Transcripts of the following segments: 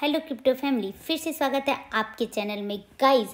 hello crypto family फिर से स्वागत है आपके चैनल में गाइज़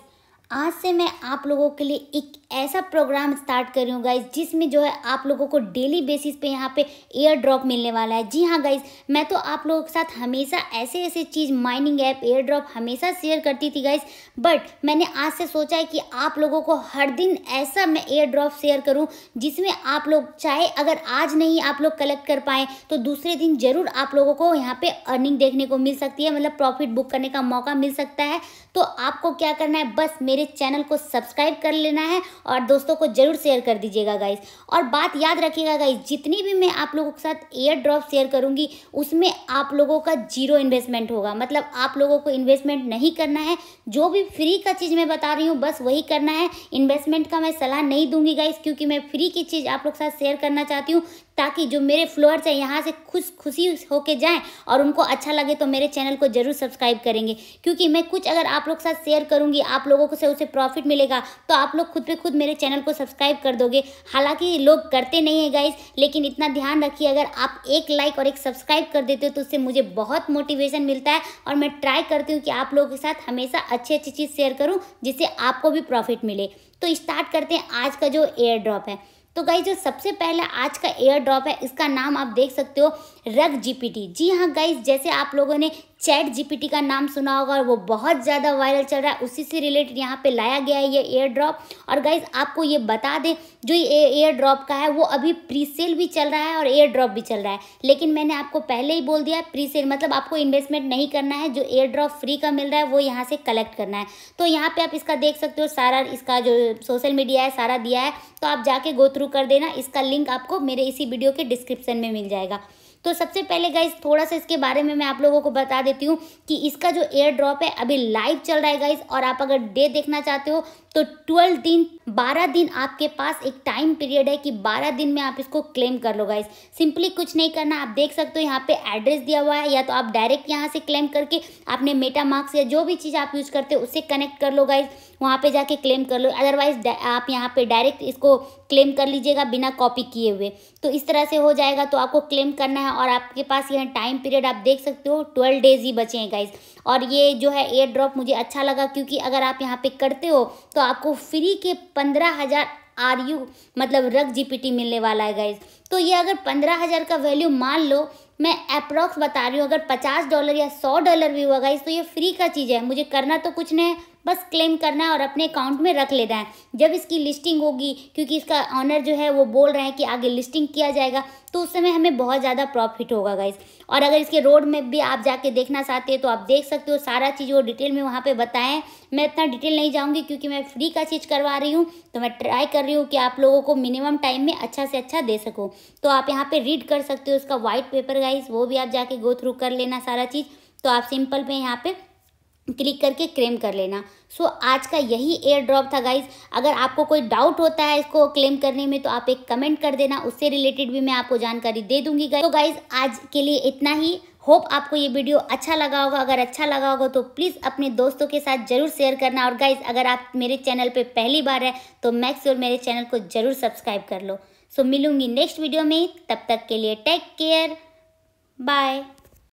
आज से मैं आप लोगों के लिए एक ऐसा प्रोग्राम स्टार्ट कर रही हूँ गाइज जिसमें जो है आप लोगों को डेली बेसिस पे यहाँ पे एयर ड्रॉप मिलने वाला है जी हाँ गाइज मैं तो आप लोगों के साथ हमेशा ऐसे ऐसे चीज़ माइनिंग ऐप एयर ड्रॉप हमेशा शेयर करती थी गाइज बट मैंने आज से सोचा है कि आप लोगों को हर दिन ऐसा मैं एयर ड्रॉप शेयर करूँ जिसमें आप लोग चाहे अगर आज नहीं आप लोग कलेक्ट कर पाएँ तो दूसरे दिन ज़रूर आप लोगों को यहाँ पर अर्निंग देखने को मिल सकती है मतलब प्रॉफिट बुक करने का मौका मिल सकता है तो आपको क्या करना है बस मेरे मेरे चैनल को सब्सक्राइब कर लेना है और दोस्तों को ज़रूर शेयर कर दीजिएगा गाइस और बात याद रखिएगा गाइस जितनी भी मैं आप लोगों के साथ एयर ड्रॉप शेयर करूंगी उसमें आप लोगों का जीरो इन्वेस्टमेंट होगा मतलब आप लोगों को इन्वेस्टमेंट नहीं करना है जो भी फ्री का चीज़ मैं बता रही हूँ बस वही करना है इन्वेस्टमेंट का मैं सलाह नहीं दूंगी गाइस क्योंकि मैं फ्री की चीज़ आप लोग के साथ शेयर करना चाहती हूँ ताकि जो मेरे फ्लोअर्स हैं यहाँ से खुश खुशी होके जाएं और उनको अच्छा लगे तो मेरे चैनल को ज़रूर सब्सक्राइब करेंगे क्योंकि मैं कुछ अगर आप लोग के साथ शेयर करूँगी आप लोगों को से उसे प्रॉफिट मिलेगा तो आप लोग खुद पे खुद मेरे चैनल को सब्सक्राइब कर दोगे हालांकि लोग करते नहीं है गाइज लेकिन इतना ध्यान रखिए अगर आप एक लाइक और एक सब्सक्राइब कर देते हो तो उससे मुझे बहुत मोटिवेशन मिलता है और मैं ट्राई करती हूँ कि आप लोगों के साथ हमेशा अच्छी अच्छी चीज़ शेयर करूँ जिससे आपको भी प्रॉफिट मिले तो स्टार्ट करते हैं आज का जो एयर ड्रॉप है तो गाई जो सबसे पहला आज का एयर ड्रॉप है इसका नाम आप देख सकते हो रग जीपीटी जी हाँ गाइज जैसे आप लोगों ने चैट जीपीटी का नाम सुना होगा और वो बहुत ज़्यादा वायरल चल रहा है उसी से रिलेटेड यहाँ पे लाया गया है ये एयर ड्रॉप और गाइज आपको ये बता दें जो ये एयर ड्रॉप का है वो अभी प्री सेल भी चल रहा है और एयर ड्रॉप भी चल रहा है लेकिन मैंने आपको पहले ही बोल दिया प्री सेल मतलब आपको इन्वेस्टमेंट नहीं करना है जो एयर ड्रॉप फ्री का मिल रहा है वो यहाँ से कलेक्ट करना है तो यहाँ पर आप इसका देख सकते हो सारा इसका जो सोशल मीडिया है सारा दिया है तो आप जाके गो थ्रू कर देना इसका लिंक आपको मेरे इसी वीडियो के डिस्क्रिप्शन में मिल जाएगा तो सबसे पहले गाइज थोड़ा सा इसके बारे में मैं आप लोगों को बता देती हूँ कि इसका जो एयर ड्रॉप है अभी लाइव चल रहा है गाइज और आप अगर डे देखना चाहते हो तो ट्वेल्व दिन बारह दिन आपके पास एक टाइम पीरियड है कि बारह दिन में आप इसको क्लेम कर लो गाइज सिंपली कुछ नहीं करना आप देख सकते हो यहाँ पे एड्रेस दिया हुआ है या तो आप डायरेक्ट यहाँ से क्लेम करके आपने मेटा मार्क्स या जो भी चीज़ आप यूज़ करते हो उससे कनेक्ट कर लो गाइज वहाँ पे जाके क्लेम कर लो अदरवाइज आप यहाँ पे डायरेक्ट इसको क्लेम कर लीजिएगा बिना कॉपी किए हुए तो इस तरह से हो जाएगा तो आपको क्लेम करना है और आपके पास यह टाइम पीरियड आप देख सकते हो ट्वेल्व डेज ही बचे हैं गाइज और ये जो है एयर ड्रॉप मुझे अच्छा लगा क्योंकि अगर आप यहाँ पे करते हो तो आपको फ्री के पंद्रह हज़ार आर यू मतलब रग जीपीटी मिलने वाला है गाइज तो ये अगर पंद्रह हज़ार का वैल्यू मान लो मैं अप्रॉक्स बता रही हूँ अगर पचास डॉलर या सौ डॉलर भी हुआ गाइज तो ये फ्री का चीज़ है मुझे करना तो कुछ नहीं है बस क्लेम करना है और अपने अकाउंट में रख लेना है जब इसकी लिस्टिंग होगी क्योंकि इसका ऑनर जो है वो बोल रहे हैं कि आगे लिस्टिंग किया जाएगा तो उस समय हमें बहुत ज़्यादा प्रॉफिट होगा गाइज और अगर इसके रोड में भी आप जाके देखना चाहते हैं तो आप देख सकते हो सारा चीज़ वो डिटेल में वहाँ पे बताएं मैं इतना डिटेल नहीं जाऊँगी क्योंकि मैं फ्री का चीज़ करवा रही हूँ तो मैं ट्राई कर रही हूँ कि आप लोगों को मिनिमम टाइम में अच्छा से अच्छा दे सकूँ तो आप यहाँ पर रीड कर सकते हो उसका वाइट पेपर गाइज वो भी आप जाके गो थ्रू कर लेना सारा चीज़ तो आप सिंपल में यहाँ पर क्लिक करके क्लेम कर लेना सो so, आज का यही एयर ड्रॉप था गाइज अगर आपको कोई डाउट होता है इसको क्लेम करने में तो आप एक कमेंट कर देना उससे रिलेटेड भी मैं आपको जानकारी दे दूंगी गाइज तो गाइज आज के लिए इतना ही होप आपको ये वीडियो अच्छा लगा होगा अगर अच्छा लगा होगा तो प्लीज़ अपने दोस्तों के साथ जरूर शेयर करना और गाइज अगर आप मेरे चैनल पर पहली बार है तो मैक्स और मेरे चैनल को जरूर सब्सक्राइब कर लो सो so, मिलूंगी नेक्स्ट वीडियो में तब तक के लिए टेक केयर बाय